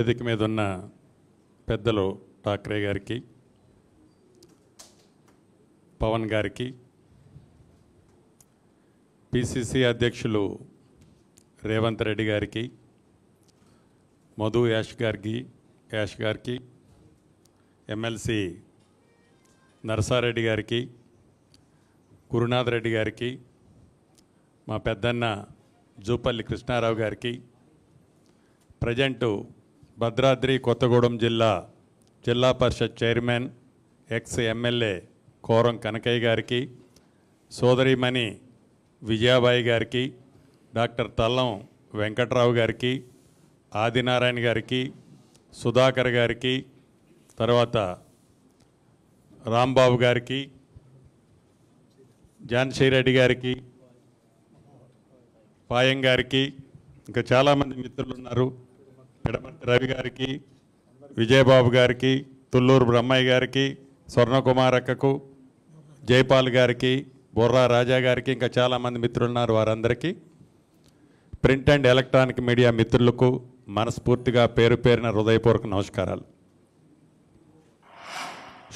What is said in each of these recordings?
వేదిక మీద ఉన్న పెద్దలు ఠాక్రే గారికి పవన్ గారికి పిసిసి అధ్యక్షులు రేవంత్ రెడ్డి గారికి మధు యాష్ గారికి యాష్ గారికి ఎమ్మెల్సీ నరసారెడ్డి గారికి గురునాథ్ రెడ్డి గారికి మా పెద్దన్న జూపల్లి కృష్ణారావు గారికి ప్రజెంటు భద్రాద్రి కొత్తగూడెం జిల్లా Zilla Parishad chairman ex MLA Koram Kanakaiah గారికి సోదరిమణి విజయాబాయి గారికి డాక్టర్ తల్లం వెంకట్రావు గారికి ఆదినారాయణ గారికి సుధాకర్ గారికి తర్వాత రాంబాబు గారికి రెడ్డి గారికి పాయం గారికి ఇంకా చాలామంది మిత్రులు ఉన్నారు పిడమంటి రవి గారికి విజయబాబు గారికి తుల్లూరు బ్రహ్మయ్య గారికి స్వర్ణకుమార్ అక్కకు జైపాల్ గారికి బొర్రా రాజా గారికి ఇంకా చాలామంది మిత్రులు ఉన్నారు వారందరికీ ప్రింట్ అండ్ ఎలక్ట్రానిక్ మీడియా మిత్రులకు మనస్ఫూర్తిగా పేరు పేరిన హృదయపూర్వక నమస్కారాలు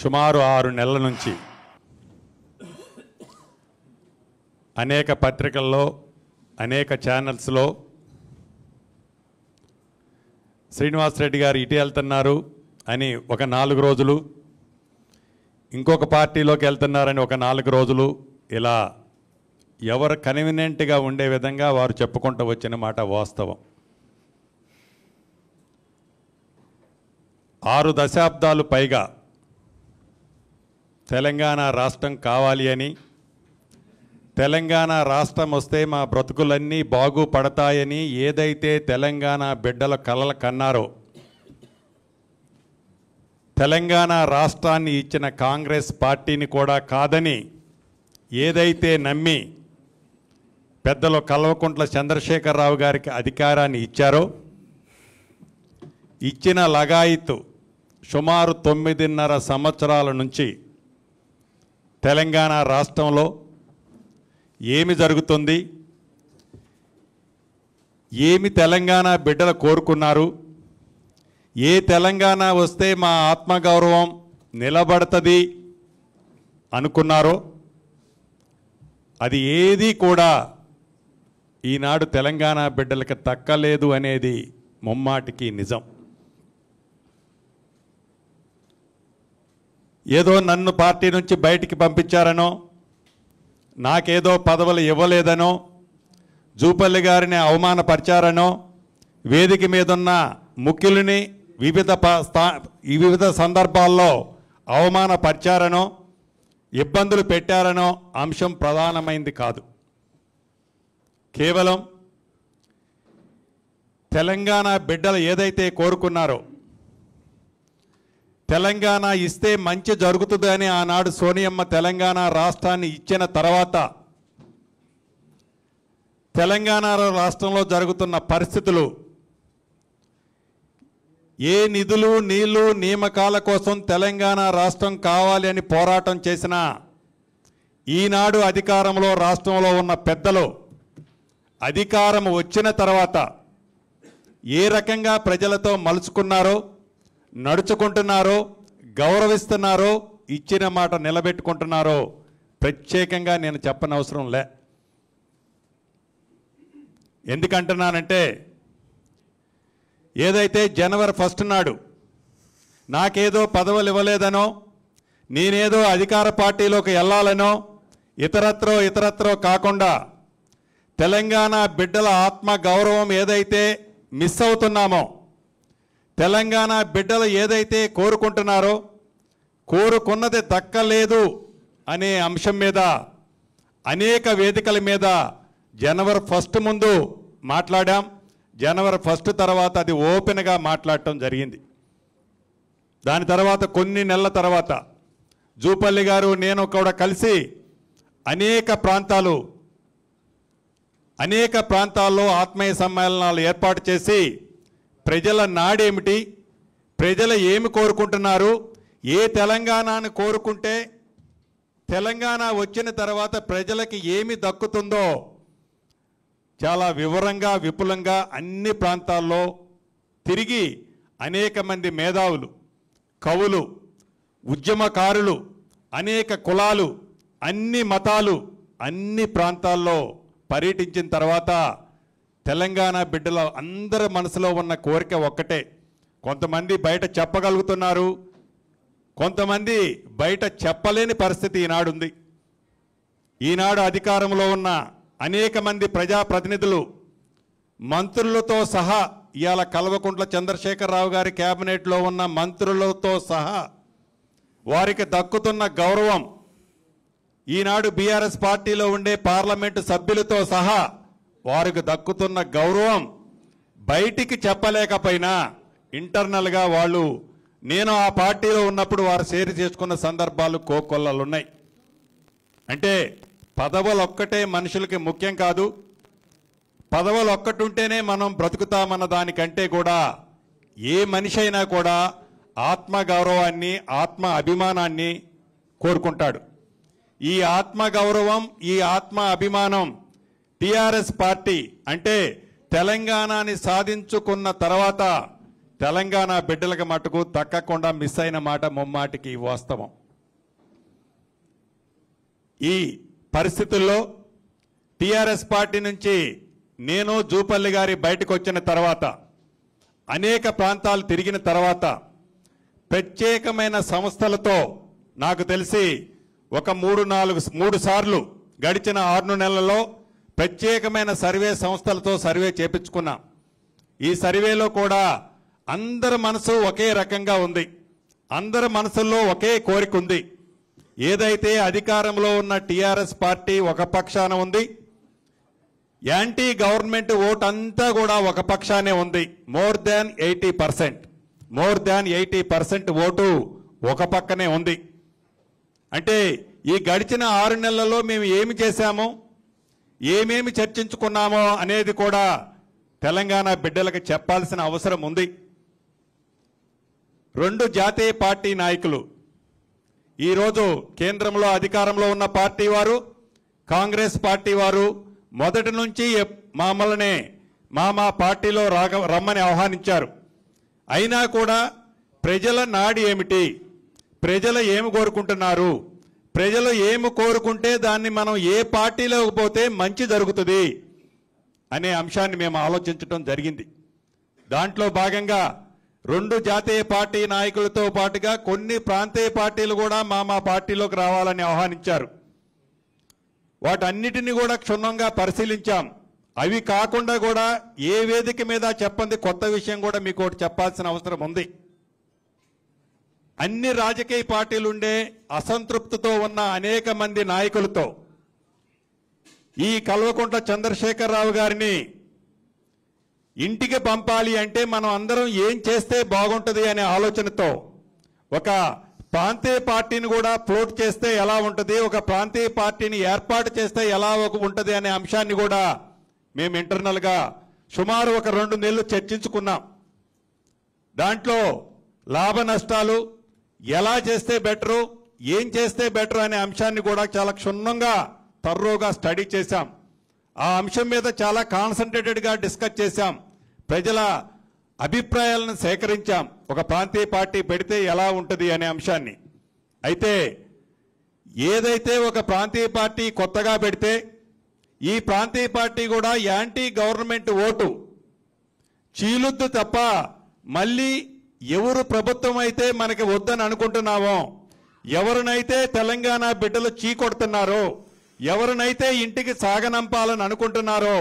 సుమారు ఆరు నెలల నుంచి అనేక పత్రికల్లో అనేక ఛానల్స్లో శ్రీనివాసరెడ్డి గారు ఇటు వెళ్తున్నారు అని ఒక నాలుగు రోజులు ఇంకొక పార్టీలోకి వెళ్తున్నారని ఒక నాలుగు రోజులు ఇలా ఎవరు కన్వీనియంట్గా ఉండే విధంగా వారు చెప్పుకుంటూ వచ్చిన మాట వాస్తవం ఆరు దశాబ్దాలు పైగా తెలంగాణ రాష్ట్రం కావాలి అని తెలంగాణ రాష్ట్రం వస్తే మా బ్రతుకులన్నీ బాగుపడతాయని ఏదైతే తెలంగాణ బిడ్డల కలలు కన్నారో తెలంగాణ రాష్ట్రాన్ని ఇచ్చిన కాంగ్రెస్ పార్టీని కూడా కాదని ఏదైతే నమ్మి పెద్దలు కల్వకుంట్ల చంద్రశేఖరరావు గారికి అధికారాన్ని ఇచ్చారో ఇచ్చిన లగాయితు సుమారు తొమ్మిదిన్నర సంవత్సరాల నుంచి తెలంగాణ రాష్ట్రంలో ఏమి జరుగుతుంది ఏమి తెలంగాణ బిడ్డలు కోరుకున్నారు ఏ తెలంగాణ వస్తే మా ఆత్మగౌరవం నిలబడుతుంది అనుకున్నారో అది ఏది కూడా ఈనాడు తెలంగాణ బిడ్డలకు తక్కలేదు అనేది ముమ్మాటికి నిజం ఏదో నన్ను పార్టీ నుంచి బయటికి పంపించారనో నాకేదో పదవులు ఇవ్వలేదనో జూపల్లి గారిని అవమానపరిచారనో వేదిక మీదున్న ముఖ్యులని వివిధ స్థా వివిధ సందర్భాల్లో అవమానపరిచారనో ఇబ్బందులు పెట్టారనో అంశం ప్రధానమైంది కాదు కేవలం తెలంగాణ బిడ్డలు ఏదైతే కోరుకున్నారో తెలంగాణ ఇస్తే మంచి జరుగుతుందని ఆనాడు సోనియమ్మ తెలంగాణ రాష్ట్రాన్ని ఇచ్చిన తర్వాత తెలంగాణ రాష్ట్రంలో జరుగుతున్న పరిస్థితులు ఏ నిధులు నీళ్లు నియామకాల కోసం తెలంగాణ రాష్ట్రం కావాలి అని పోరాటం చేసినా ఈనాడు అధికారంలో రాష్ట్రంలో ఉన్న పెద్దలు అధికారం వచ్చిన తర్వాత ఏ రకంగా ప్రజలతో మలుచుకున్నారో నడుచుకుంటున్నారో గౌరవిస్తున్నారో ఇచ్చిన మాట నిలబెట్టుకుంటున్నారో ప్రత్యేకంగా నేను అవసరం లే ఎందుకంటున్నానంటే ఏదైతే జనవరి ఫస్ట్ నాడు నాకేదో పదవులు ఇవ్వలేదనో నేనేదో అధికార పార్టీలోకి వెళ్ళాలనో ఇతరత్రో ఇతరత్రో కాకుండా తెలంగాణ బిడ్డల ఆత్మ గౌరవం ఏదైతే మిస్ అవుతున్నామో తెలంగాణ బిడ్డలు ఏదైతే కోరుకుంటున్నారో కోరుకున్నది దక్కలేదు అనే అంశం మీద అనేక వేదికల మీద జనవరి ఫస్ట్ ముందు మాట్లాడాం జనవరి ఫస్ట్ తర్వాత అది ఓపెన్గా మాట్లాడటం జరిగింది దాని తర్వాత కొన్ని నెలల తర్వాత జూపల్లి గారు నేను కూడా కలిసి అనేక ప్రాంతాలు అనేక ప్రాంతాల్లో ఆత్మీయ సమ్మేళనాలు ఏర్పాటు చేసి ప్రజల నాడేమిటి ప్రజలు ఏమి కోరుకుంటున్నారు ఏ తెలంగాణను కోరుకుంటే తెలంగాణ వచ్చిన తర్వాత ప్రజలకి ఏమి దక్కుతుందో చాలా వివరంగా విపులంగా అన్ని ప్రాంతాల్లో తిరిగి అనేక మంది మేధావులు కవులు ఉద్యమకారులు అనేక కులాలు అన్ని మతాలు అన్ని ప్రాంతాల్లో పర్యటించిన తర్వాత తెలంగాణ బిడ్డలో అందరి మనసులో ఉన్న కోరిక ఒక్కటే కొంతమంది బయట చెప్పగలుగుతున్నారు కొంతమంది బయట చెప్పలేని పరిస్థితి ఈనాడుంది ఈనాడు అధికారంలో ఉన్న అనేక మంది ప్రజాప్రతినిధులు మంత్రులతో సహా ఇవాళ కల్వకుంట్ల చంద్రశేఖరరావు గారి క్యాబినెట్లో ఉన్న మంత్రులతో సహా వారికి దక్కుతున్న గౌరవం ఈనాడు బీఆర్ఎస్ పార్టీలో ఉండే పార్లమెంటు సభ్యులతో సహా వారికి దక్కుతున్న గౌరవం బయటికి చెప్పలేకపోయినా ఇంటర్నల్గా వాళ్ళు నేను ఆ పార్టీలో ఉన్నప్పుడు వారు షేర్ చేసుకున్న సందర్భాలు కోకొల్లలున్నాయి అంటే పదవులు ఒక్కటే మనుషులకి ముఖ్యం కాదు పదవులు ఒక్కటుంటేనే మనం బ్రతుకుతామన్న దానికంటే కూడా ఏ మనిషి అయినా కూడా ఆత్మగౌరవాన్ని ఆత్మ అభిమానాన్ని కోరుకుంటాడు ఈ ఆత్మగౌరవం ఈ ఆత్మ అభిమానం టిఆర్ఎస్ పార్టీ అంటే తెలంగాణని సాధించుకున్న తర్వాత తెలంగాణ బిడ్డలకు మటుకు తక్కకుండా మిస్ అయిన మాట ముమ్మాటికి వాస్తవం ఈ పరిస్థితుల్లో టిఆర్ఎస్ పార్టీ నుంచి నేను జూపల్లి గారి బయటకు వచ్చిన తర్వాత అనేక ప్రాంతాలు తిరిగిన తర్వాత ప్రత్యేకమైన సంస్థలతో నాకు తెలిసి ఒక మూడు నాలుగు మూడు సార్లు గడిచిన ఆరు నెలల్లో ప్రత్యేకమైన సర్వే సంస్థలతో సర్వే చేపించుకున్నాం ఈ సర్వేలో కూడా అందరి మనసు ఒకే రకంగా ఉంది అందరి మనసుల్లో ఒకే కోరిక ఉంది ఏదైతే అధికారంలో ఉన్న టీఆర్ఎస్ పార్టీ ఒక పక్షాన ఉంది యాంటీ గవర్నమెంట్ ఓట్ అంతా కూడా ఒక పక్షానే ఉంది more than eighty percent more than eighty percent vote ఒక పక్కనే ఉంది అంటే ఈ గడిచిన ఆరు నెలలలో మేము ఏమి చేశాము ఏమేమి చర్చించుకున్నామో అనేది కూడా తెలంగాణ బిడ్డలకు చెప్పాల్సిన అవసరం ఉంది రెండు జాతీయ పార్టీ నాయకులు ఈరోజు కేంద్రంలో అధికారంలో ఉన్న పార్టీ వారు కాంగ్రెస్ పార్టీ వారు మొదటి నుంచి మామల్ని మా మా పార్టీలో రాగ రమ్మని ఆహ్వానించారు అయినా కూడా ప్రజల నాడి ఏమిటి ప్రజలు ఏమి కోరుకుంటున్నారు ప్రజలు ఏమి కోరుకుంటే దాన్ని మనం ఏ పార్టీలోకి పోతే మంచి జరుగుతుంది అనే అంశాన్ని మేము ఆలోచించడం జరిగింది దాంట్లో భాగంగా రెండు జాతీయ పార్టీ నాయకులతో పాటుగా కొన్ని ప్రాంతీయ పార్టీలు కూడా మా మా పార్టీలోకి రావాలని ఆహ్వానించారు వాటన్నిటిని కూడా క్షుణ్ణంగా పరిశీలించాం అవి కాకుండా కూడా ఏ వేదిక మీద చెప్పండి కొత్త విషయం కూడా మీకు ఒకటి చెప్పాల్సిన అవసరం ఉంది అన్ని రాజకీయ పార్టీలుండే అసంతృప్తితో ఉన్న అనేక మంది నాయకులతో ఈ కల్వకుంట్ల చంద్రశేఖరరావు గారిని ఇంటికి పంపాలి అంటే మనం అందరం ఏం చేస్తే బాగుంటుంది అనే ఆలోచనతో ఒక ప్రాంతీయ పార్టీని కూడా ఫ్లోట్ చేస్తే ఎలా ఉంటుంది ఒక ప్రాంతీయ పార్టీని ఏర్పాటు చేస్తే ఎలా ఉంటుంది అనే అంశాన్ని కూడా మేము ఇంటర్నల్గా సుమారు ఒక రెండు నెలలు చర్చించుకున్నాం దాంట్లో లాభ నష్టాలు ఎలా చేస్తే బెటరు ఏం చేస్తే బెటర్ అనే అంశాన్ని కూడా చాలా క్షుణ్ణంగా తర్రోగా స్టడీ చేశాం ఆ అంశం మీద చాలా కాన్సన్ట్రేటెడ్గా డిస్కస్ చేశాం ప్రజల అభిప్రాయాలను సేకరించాం ఒక ప్రాంతీయ పార్టీ పెడితే ఎలా ఉంటుంది అనే అంశాన్ని అయితే ఏదైతే ఒక ప్రాంతీయ పార్టీ కొత్తగా పెడితే ఈ ప్రాంతీయ పార్టీ కూడా యాంటీ గవర్నమెంట్ ఓటు చీలుద్దు తప్ప మళ్ళీ ఎవరు ప్రభుత్వం అయితే మనకి వద్దని అనుకుంటున్నామో ఎవరినైతే తెలంగాణ బిడ్డలు చీకొడుతున్నారో ఎవరినైతే ఇంటికి సాగనంపాలని అనుకుంటున్నారో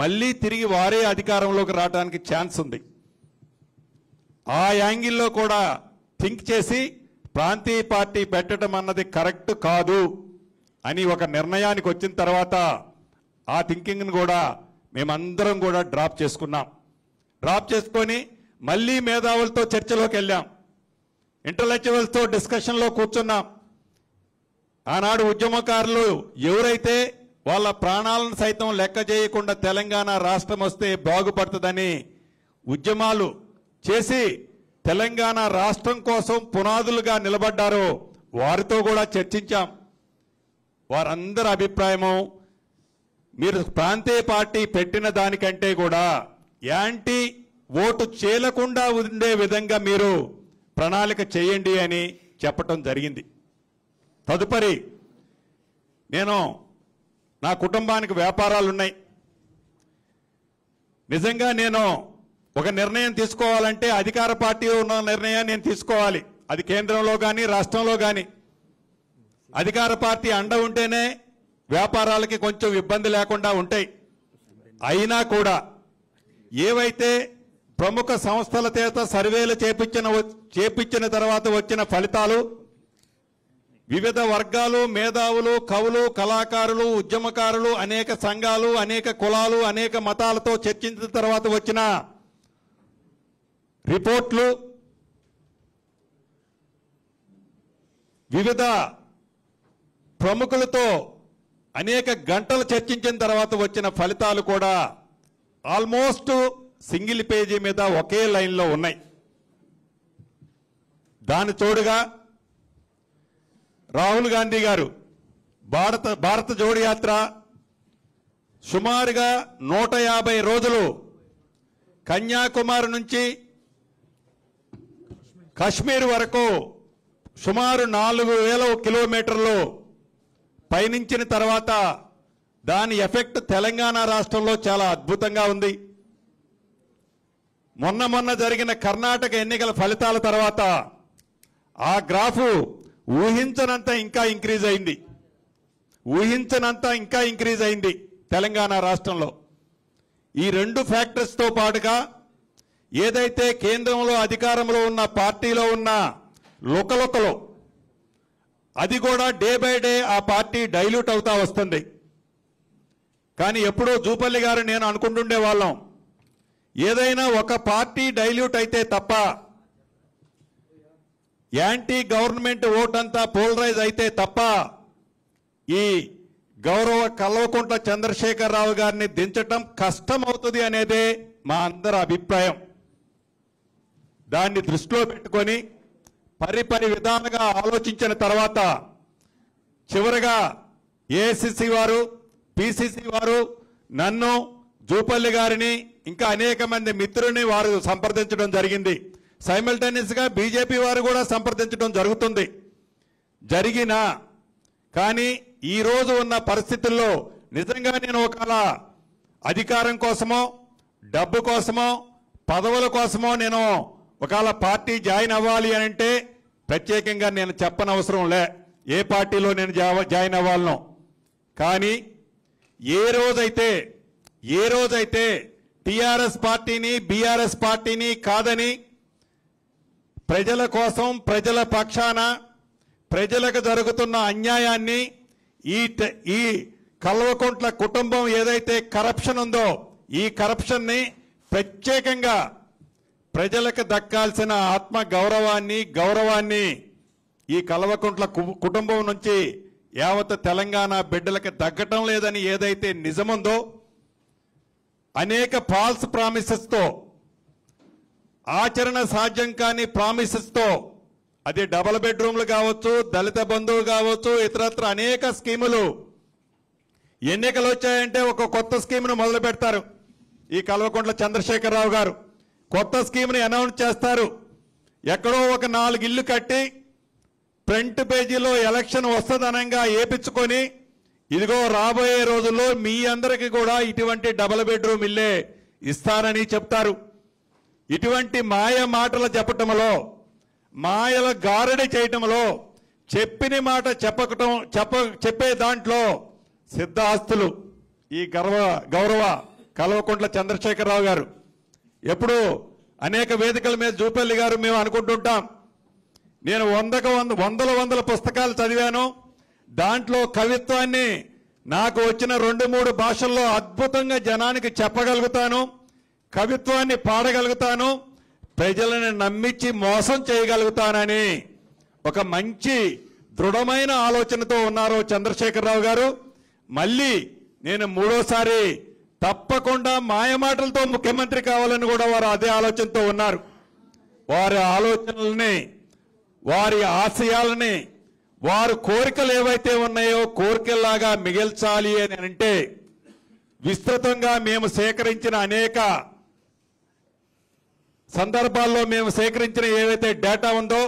మళ్ళీ తిరిగి వారే అధికారంలోకి రావడానికి ఛాన్స్ ఉంది ఆ యాంగిల్లో కూడా థింక్ చేసి ప్రాంతీయ పార్టీ పెట్టడం అన్నది కరెక్ట్ కాదు అని ఒక నిర్ణయానికి వచ్చిన తర్వాత ఆ థింకింగ్ను కూడా మేమందరం కూడా డ్రాప్ చేసుకున్నాం డ్రాప్ చేసుకొని మళ్ళీ మేధావులతో చర్చలోకి వెళ్ళాం ఇంటలెక్చువల్స్తో డిస్కషన్లో కూర్చున్నాం ఆనాడు ఉద్యమకారులు ఎవరైతే వాళ్ళ ప్రాణాలను సైతం లెక్క చేయకుండా తెలంగాణ రాష్ట్రం వస్తే బాగుపడుతుందని ఉద్యమాలు చేసి తెలంగాణ రాష్ట్రం కోసం పునాదులుగా నిలబడ్డారో వారితో కూడా చర్చించాం వారందరి అభిప్రాయము మీరు ప్రాంతీయ పార్టీ పెట్టిన దానికంటే కూడా యాంటీ ఓటు చేయకుండా ఉండే విధంగా మీరు ప్రణాళిక చేయండి అని చెప్పటం జరిగింది తదుపరి నేను నా కుటుంబానికి వ్యాపారాలు ఉన్నాయి నిజంగా నేను ఒక నిర్ణయం తీసుకోవాలంటే అధికార పార్టీ ఉన్న నిర్ణయం నేను తీసుకోవాలి అది కేంద్రంలో కానీ రాష్ట్రంలో కానీ అధికార పార్టీ అండ ఉంటేనే వ్యాపారాలకి కొంచెం ఇబ్బంది లేకుండా ఉంటాయి అయినా కూడా ఏవైతే ప్రముఖ సంస్థల చేత సర్వేలు చేపించిన చేపించిన తర్వాత వచ్చిన ఫలితాలు వివిధ వర్గాలు మేధావులు కవులు కళాకారులు ఉద్యమకారులు అనేక సంఘాలు అనేక కులాలు అనేక మతాలతో చర్చించిన తర్వాత వచ్చిన రిపోర్ట్లు వివిధ ప్రముఖులతో అనేక గంటలు చర్చించిన తర్వాత వచ్చిన ఫలితాలు కూడా ఆల్మోస్ట్ సింగిల్ పేజీ మీద ఒకే లైన్లో ఉన్నాయి దాని తోడుగా రాహుల్ గాంధీ గారు భారత భారత జోడయాత్ర యాత్ర సుమారుగా నూట యాభై రోజులు కన్యాకుమారి నుంచి కశ్మీర్ వరకు సుమారు నాలుగు వేల కిలోమీటర్లు పయనించిన తర్వాత దాని ఎఫెక్ట్ తెలంగాణ రాష్ట్రంలో చాలా అద్భుతంగా ఉంది మొన్న మొన్న జరిగిన కర్ణాటక ఎన్నికల ఫలితాల తర్వాత ఆ గ్రాఫు ఊహించనంత ఇంకా ఇంక్రీజ్ అయింది ఊహించనంత ఇంకా ఇంక్రీజ్ అయింది తెలంగాణ రాష్ట్రంలో ఈ రెండు ఫ్యాక్టర్స్తో పాటుగా ఏదైతే కేంద్రంలో అధికారంలో ఉన్న పార్టీలో ఉన్న లొకలొకలో అది కూడా డే బై డే ఆ పార్టీ డైల్యూట్ అవుతా వస్తుంది కానీ ఎప్పుడో జూపల్లి గారు నేను అనుకుంటుండే వాళ్ళం ఏదైనా ఒక పార్టీ డైల్యూట్ అయితే తప్ప యాంటీ గవర్నమెంట్ ఓటంతా పోలరైజ్ అయితే తప్ప ఈ గౌరవ కల్వకుంట్ల చంద్రశేఖరరావు గారిని దించటం కష్టం అవుతుంది అనేదే మా అందరి అభిప్రాయం దాన్ని దృష్టిలో పెట్టుకొని పరిపరి విధానంగా ఆలోచించిన తర్వాత చివరగా ఏసీసీ వారు పిసిసి వారు నన్ను జూపల్లి గారిని ఇంకా అనేక మంది మిత్రుని వారు సంప్రదించడం జరిగింది గా బీజేపీ వారు కూడా సంప్రదించడం జరుగుతుంది జరిగిన కానీ ఈ రోజు ఉన్న పరిస్థితుల్లో నిజంగా నేను ఒకవేళ అధికారం కోసమో డబ్బు కోసమో పదవుల కోసమో నేను ఒకవేళ పార్టీ జాయిన్ అవ్వాలి అని అంటే ప్రత్యేకంగా నేను చెప్పనవసరం లే ఏ పార్టీలో నేను జాయిన్ అవ్వాలనో కానీ ఏ రోజైతే ఏ రోజైతే టిఆర్ఎస్ పార్టీని బీఆర్ఎస్ పార్టీని కాదని ప్రజల కోసం ప్రజల పక్షాన ప్రజలకు జరుగుతున్న అన్యాయాన్ని ఈ ఈ కల్వకుంట్ల కుటుంబం ఏదైతే కరప్షన్ ఉందో ఈ కరప్షన్ని ప్రత్యేకంగా ప్రజలకు దక్కాల్సిన ఆత్మ గౌరవాన్ని గౌరవాన్ని ఈ కల్వకుంట్ల కుటుంబం నుంచి యావత్ తెలంగాణ బిడ్డలకు తగ్గటం లేదని ఏదైతే నిజముందో అనేక ఫాల్స్ ప్రామిసెస్తో ఆచరణ సాధ్యం కాని ప్రామిసెస్తో అది డబల్ బెడ్రూమ్లు కావచ్చు దళిత బంధువులు కావచ్చు ఇతరత్ర అనేక స్కీములు ఎన్నికలు వచ్చాయంటే ఒక కొత్త స్కీమ్ను మొదలు పెడతారు ఈ కల్వకుంట్ల చంద్రశేఖరరావు గారు కొత్త స్కీమ్ని అనౌన్స్ చేస్తారు ఎక్కడో ఒక నాలుగు ఇల్లు కట్టి ఫ్రంట్ పేజీలో ఎలక్షన్ వస్తుందనంగా ఏపించుకొని ఇదిగో రాబోయే రోజుల్లో మీ అందరికీ కూడా ఇటువంటి డబల్ బెడ్రూమ్ ఇల్లే ఇస్తానని చెప్తారు ఇటువంటి మాయ మాటల చెప్పటంలో మాయల గారడి చేయటంలో చెప్పిన మాట చెప్పకటం చెప్ప చెప్పే దాంట్లో సిద్ధాస్తులు ఈ గర్వ గౌరవ కల్వకుంట్ల చంద్రశేఖరరావు గారు ఎప్పుడు అనేక వేదికల మీద జూపల్లి గారు మేము అనుకుంటుంటాం నేను వందకు వంద వందల వందల పుస్తకాలు చదివాను దాంట్లో కవిత్వాన్ని నాకు వచ్చిన రెండు మూడు భాషల్లో అద్భుతంగా జనానికి చెప్పగలుగుతాను కవిత్వాన్ని పాడగలుగుతాను ప్రజలను నమ్మించి మోసం చేయగలుగుతానని ఒక మంచి దృఢమైన ఆలోచనతో ఉన్నారు చంద్రశేఖరరావు గారు మళ్ళీ నేను మూడోసారి తప్పకుండా మాయమాటలతో ముఖ్యమంత్రి కావాలని కూడా వారు అదే ఆలోచనతో ఉన్నారు వారి ఆలోచనల్ని వారి ఆశయాలని వారు కోరికలు ఏవైతే ఉన్నాయో కోరికల్లాగా మిగిల్చాలి అని అంటే విస్తృతంగా మేము సేకరించిన అనేక సందర్భాల్లో మేము సేకరించిన ఏవైతే డేటా ఉందో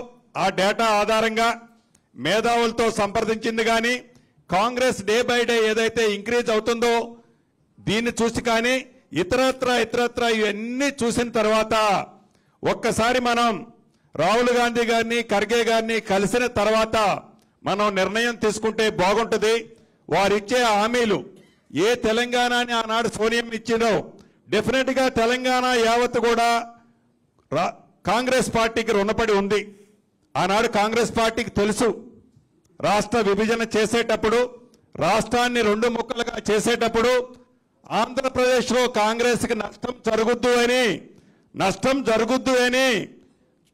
ఆ డేటా ఆధారంగా మేధావులతో సంప్రదించింది కానీ కాంగ్రెస్ డే బై డే ఏదైతే ఇంక్రీజ్ అవుతుందో దీన్ని చూసి కానీ ఇతరత్ర ఇతరత్ర ఇవన్నీ చూసిన తర్వాత ఒక్కసారి మనం రాహుల్ గాంధీ గారిని ఖర్గే గారిని కలిసిన తర్వాత మనం నిర్ణయం తీసుకుంటే బాగుంటుంది వారిచ్చే హామీలు ఏ తెలంగాణని ఆనాడు సోనియం ఇచ్చిందో గా తెలంగాణ యావత్ కూడా కాంగ్రెస్ పార్టీకి రుణపడి ఉంది ఆనాడు కాంగ్రెస్ పార్టీకి తెలుసు రాష్ట్ర విభజన చేసేటప్పుడు రాష్ట్రాన్ని రెండు ముక్కలుగా చేసేటప్పుడు ఆంధ్రప్రదేశ్లో కాంగ్రెస్కి నష్టం జరుగుద్దు అని నష్టం జరుగుద్దు అని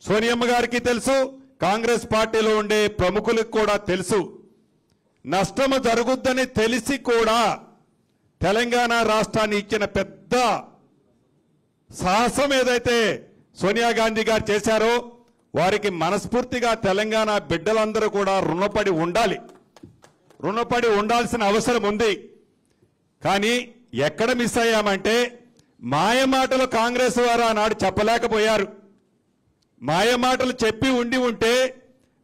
సోనియమ్మ గారికి తెలుసు కాంగ్రెస్ పార్టీలో ఉండే ప్రముఖులకు కూడా తెలుసు నష్టము జరుగుద్దని తెలిసి కూడా తెలంగాణ రాష్ట్రాన్ని ఇచ్చిన పెద్ద సాహసం ఏదైతే సోనియా గాంధీ గారు చేశారో వారికి మనస్ఫూర్తిగా తెలంగాణ బిడ్డలందరూ కూడా రుణపడి ఉండాలి రుణపడి ఉండాల్సిన అవసరం ఉంది కానీ ఎక్కడ మిస్ అయ్యామంటే మాయమాటలు కాంగ్రెస్ వారు ఆనాడు చెప్పలేకపోయారు మాయ మాటలు చెప్పి ఉండి ఉంటే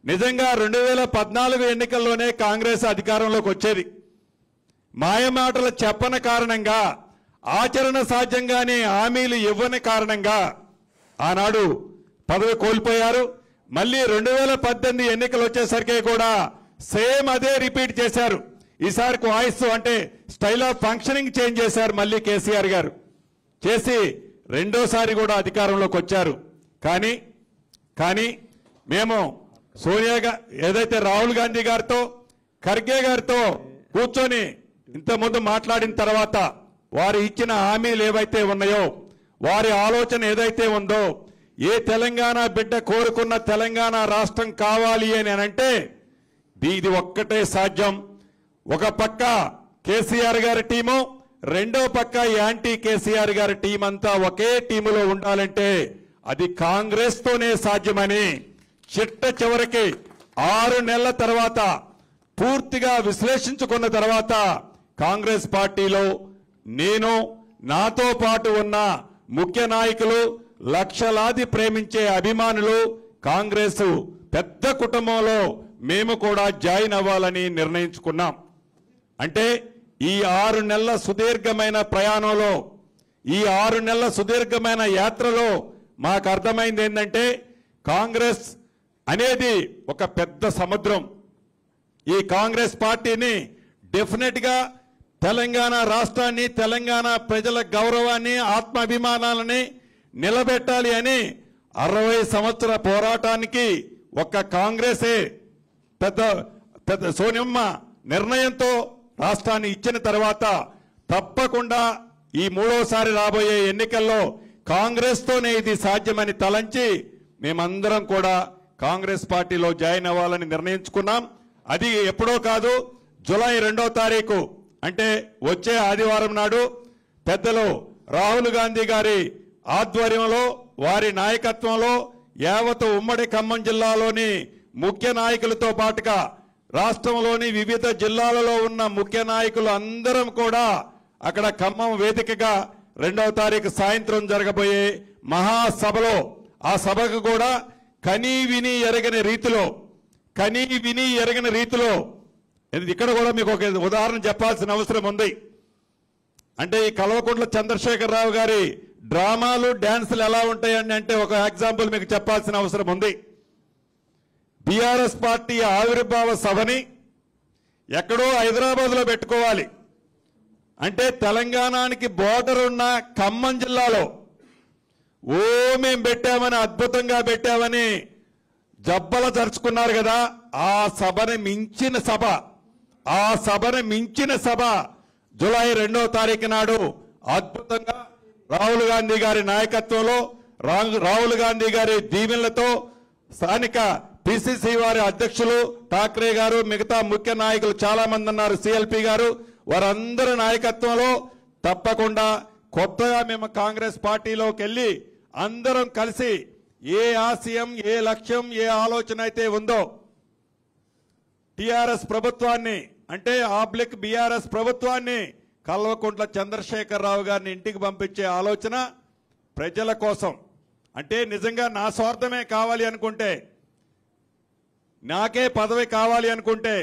నిజంగా రెండు వేల పద్నాలుగు ఎన్నికల్లోనే కాంగ్రెస్ అధికారంలోకి వచ్చేది మాయ మాటలు చెప్పని కారణంగా ఆచరణ సాధ్యంగానే హామీలు ఇవ్వని కారణంగా ఆనాడు పదవి కోల్పోయారు మళ్ళీ రెండు వేల పద్దెనిమిది ఎన్నికలు వచ్చేసరికి కూడా సేమ్ అదే రిపీట్ చేశారు ఈసారి వాయిస్ అంటే స్టైల్ ఆఫ్ ఫంక్షనింగ్ చేంజ్ చేశారు మళ్ళీ కేసీఆర్ గారు చేసి రెండోసారి కూడా అధికారంలోకి వచ్చారు కానీ కానీ మేము సోనియా ఏదైతే రాహుల్ గాంధీ గారితో ఖర్గే గారితో కూర్చొని ఇంతకుముందు మాట్లాడిన తర్వాత వారు ఇచ్చిన హామీలు ఏవైతే ఉన్నాయో వారి ఆలోచన ఏదైతే ఉందో ఏ తెలంగాణ బిడ్డ కోరుకున్న తెలంగాణ రాష్ట్రం కావాలి అని అంటే ఇది ఒక్కటే సాధ్యం ఒక పక్క కేసీఆర్ గారి టీము రెండో పక్క యాంటీ కేసీఆర్ గారి టీం అంతా ఒకే టీములో ఉండాలంటే అది కాంగ్రెస్తోనే సాధ్యమని చిట్ట చివరికి ఆరు నెలల తర్వాత పూర్తిగా విశ్లేషించుకున్న తర్వాత కాంగ్రెస్ పార్టీలో నేను నాతో పాటు ఉన్న ముఖ్య నాయకులు లక్షలాది ప్రేమించే అభిమానులు కాంగ్రెస్ పెద్ద కుటుంబంలో మేము కూడా జాయిన్ అవ్వాలని నిర్ణయించుకున్నాం అంటే ఈ ఆరు నెలల సుదీర్ఘమైన ప్రయాణంలో ఈ ఆరు నెలల సుదీర్ఘమైన యాత్రలో మాకు అర్థమైంది ఏంటంటే కాంగ్రెస్ అనేది ఒక పెద్ద సముద్రం ఈ కాంగ్రెస్ పార్టీని డెఫినెట్గా తెలంగాణ రాష్ట్రాన్ని తెలంగాణ ప్రజల గౌరవాన్ని ఆత్మాభిమానాలని నిలబెట్టాలి అని అరవై సంవత్సర పోరాటానికి ఒక కాంగ్రెసే పెద్ద పెద్ద సోనియమ్మ నిర్ణయంతో రాష్ట్రాన్ని ఇచ్చిన తర్వాత తప్పకుండా ఈ మూడోసారి రాబోయే ఎన్నికల్లో కాంగ్రెస్తోనే ఇది సాధ్యమని తలంచి మేమందరం కూడా కాంగ్రెస్ పార్టీలో జాయిన్ అవ్వాలని నిర్ణయించుకున్నాం అది ఎప్పుడో కాదు జులై రెండో తారీఖు అంటే వచ్చే ఆదివారం నాడు పెద్దలు రాహుల్ గాంధీ గారి ఆధ్వర్యంలో వారి నాయకత్వంలో యావత్ ఉమ్మడి ఖమ్మం జిల్లాలోని ముఖ్య నాయకులతో పాటుగా రాష్ట్రంలోని వివిధ జిల్లాలలో ఉన్న ముఖ్య నాయకులు అందరం కూడా అక్కడ ఖమ్మం వేదికగా రెండవ తారీఖు సాయంత్రం జరగబోయే మహాసభలో ఆ సభకు కూడా కనీ విని ఎరగని రీతిలో కనీ విని ఎరగని రీతిలో ఇక్కడ కూడా మీకు ఒక ఉదాహరణ చెప్పాల్సిన అవసరం ఉంది అంటే ఈ కల్వకుంట్ల చంద్రశేఖరరావు గారి డ్రామాలు డ్యాన్సులు ఎలా ఉంటాయని అంటే ఒక ఎగ్జాంపుల్ మీకు చెప్పాల్సిన అవసరం ఉంది బీఆర్ఎస్ పార్టీ ఆవిర్భావ సభని ఎక్కడో హైదరాబాద్లో పెట్టుకోవాలి అంటే తెలంగాణకి బోర్డర్ ఉన్న ఖమ్మం జిల్లాలో ఓ మేము పెట్టామని అద్భుతంగా పెట్టామని జబ్బల జరుచుకున్నారు కదా ఆ సభని మించిన సభ ఆ సభని మించిన సభ జులై రెండో తారీఖు నాడు అద్భుతంగా రాహుల్ గాంధీ గారి నాయకత్వంలో రాహుల్ గాంధీ గారి దీవెనలతో స్థానిక పిసిసి వారి అధ్యక్షులు ఠాక్రే గారు మిగతా ముఖ్య నాయకులు చాలా మంది ఉన్నారు సిఎల్పి గారు వారందరి నాయకత్వంలో తప్పకుండా కొత్తగా మేము కాంగ్రెస్ పార్టీలోకి వెళ్ళి అందరం కలిసి ఏ ఆశయం ఏ లక్ష్యం ఏ ఆలోచన అయితే ఉందో టిఆర్ఎస్ ప్రభుత్వాన్ని అంటే ఆబ్లిక్ బీఆర్ఎస్ ప్రభుత్వాన్ని కల్వకుంట్ల చంద్రశేఖరరావు గారిని ఇంటికి పంపించే ఆలోచన ప్రజల కోసం అంటే నిజంగా నా స్వార్థమే కావాలి అనుకుంటే నాకే పదవి కావాలి అనుకుంటే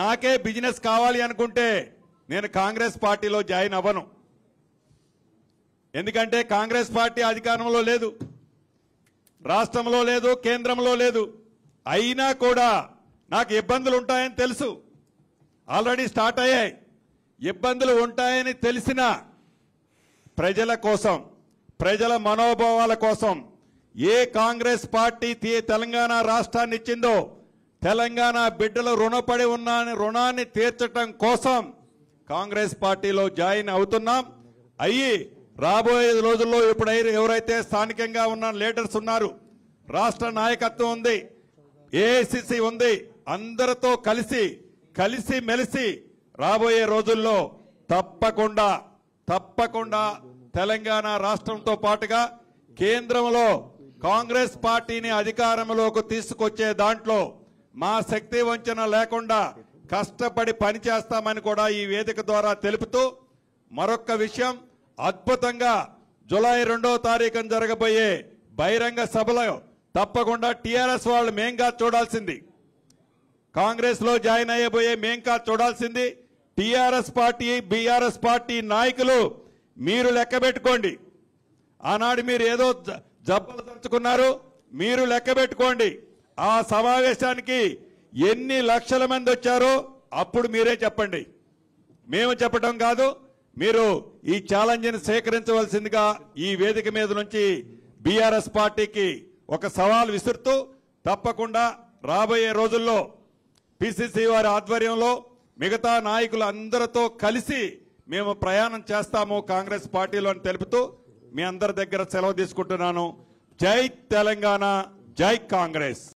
నాకే బిజినెస్ కావాలి అనుకుంటే నేను కాంగ్రెస్ పార్టీలో జాయిన్ అవ్వను ఎందుకంటే కాంగ్రెస్ పార్టీ అధికారంలో లేదు రాష్ట్రంలో లేదు కేంద్రంలో లేదు అయినా కూడా నాకు ఇబ్బందులు ఉంటాయని తెలుసు ఆల్రెడీ స్టార్ట్ అయ్యాయి ఇబ్బందులు ఉంటాయని తెలిసిన ప్రజల కోసం ప్రజల మనోభావాల కోసం ఏ కాంగ్రెస్ పార్టీ తెలంగాణ రాష్ట్రాన్ని ఇచ్చిందో తెలంగాణ బిడ్డలు రుణపడి ఉన్నా రుణాన్ని తీర్చటం కోసం కాంగ్రెస్ పార్టీలో జాయిన్ అవుతున్నాం అయ్యి రాబోయే రోజుల్లో ఇప్పుడు ఎవరైతే స్థానికంగా ఉన్న లీడర్స్ ఉన్నారు రాష్ట్ర నాయకత్వం ఉంది ఏఐసిసి ఉంది అందరితో కలిసి కలిసి మెలిసి రాబోయే రోజుల్లో తప్పకుండా తప్పకుండా తెలంగాణ రాష్ట్రంతో పాటుగా కేంద్రంలో కాంగ్రెస్ పార్టీని అధికారంలోకి తీసుకొచ్చే దాంట్లో మా శక్తి వంచన లేకుండా కష్టపడి పనిచేస్తామని కూడా ఈ వేదిక ద్వారా తెలుపుతూ మరొక విషయం అద్భుతంగా జులై రెండవ తారీఖున జరగబోయే బహిరంగ సభలో తప్పకుండా టీఆర్ఎస్ వాళ్ళు మేం కాదు చూడాల్సింది కాంగ్రెస్లో జాయిన్ అయ్యబోయే మేం కాదు చూడాల్సింది టీఆర్ఎస్ పార్టీ బీఆర్ఎస్ పార్టీ నాయకులు మీరు లెక్క పెట్టుకోండి ఆనాడు మీరు ఏదో జబ్బలు దంచుకున్నారు మీరు లెక్క పెట్టుకోండి ఆ సమావేశానికి ఎన్ని లక్షల మంది వచ్చారో అప్పుడు మీరే చెప్పండి మేము చెప్పడం కాదు మీరు ఈ ఛాలెంజ్ని సేకరించవలసిందిగా ఈ వేదిక మీద నుంచి బీఆర్ఎస్ పార్టీకి ఒక సవాల్ విసురుతూ తప్పకుండా రాబోయే రోజుల్లో పిసిసి వారి ఆధ్వర్యంలో మిగతా నాయకులు అందరితో కలిసి మేము ప్రయాణం చేస్తాము కాంగ్రెస్ పార్టీలో అని తెలుపుతూ మీ అందరి దగ్గర సెలవు తీసుకుంటున్నాను జై తెలంగాణ జై కాంగ్రెస్